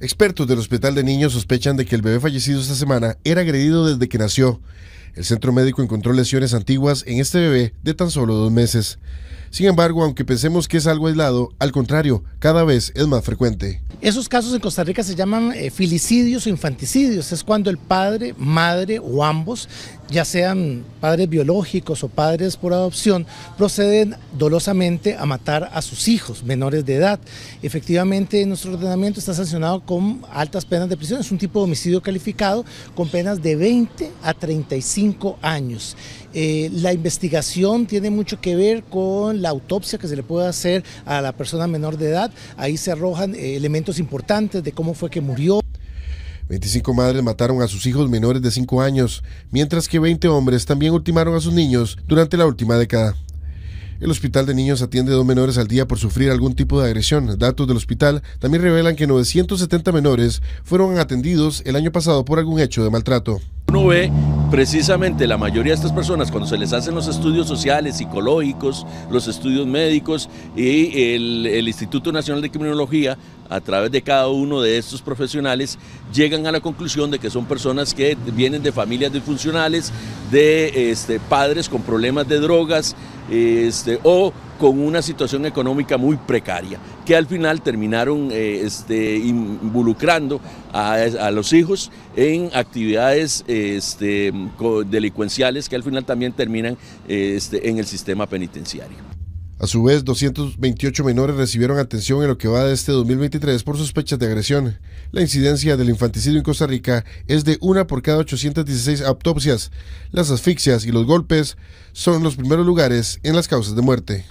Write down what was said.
Expertos del Hospital de Niños sospechan de que el bebé fallecido esta semana era agredido desde que nació. El centro médico encontró lesiones antiguas en este bebé de tan solo dos meses. Sin embargo, aunque pensemos que es algo aislado, al contrario, cada vez es más frecuente. Esos casos en Costa Rica se llaman eh, filicidios o infanticidios. Es cuando el padre, madre o ambos, ya sean padres biológicos o padres por adopción, proceden dolosamente a matar a sus hijos menores de edad. Efectivamente, nuestro ordenamiento está sancionado con altas penas de prisión. Es un tipo de homicidio calificado con penas de 20 a 35 años. Eh, la investigación tiene mucho que ver con la autopsia que se le puede hacer a la persona menor de edad, ahí se arrojan eh, elementos importantes de cómo fue que murió. 25 madres mataron a sus hijos menores de 5 años, mientras que 20 hombres también ultimaron a sus niños durante la última década. El hospital de niños atiende a dos menores al día por sufrir algún tipo de agresión. Datos del hospital también revelan que 970 menores fueron atendidos el año pasado por algún hecho de maltrato precisamente la mayoría de estas personas cuando se les hacen los estudios sociales, psicológicos, los estudios médicos y el, Instituto Nacional de Criminología, a través de cada uno de estos profesionales, llegan a la conclusión de que son personas que vienen de familias disfuncionales, de este, padres con problemas de drogas este, o con una situación económica muy precaria, que al final terminaron eh, este, involucrando a, los hijos en actividades este, delincuenciales que al final también terminan eh, este, en el sistema penitenciario. A su vez, 228 menores recibieron atención en lo que va de este 2023 por sospechas de agresión. La incidencia del infanticidio en Costa Rica es de una por cada 816 autopsias. Las asfixias y los golpes son los primeros lugares en las causas de muerte.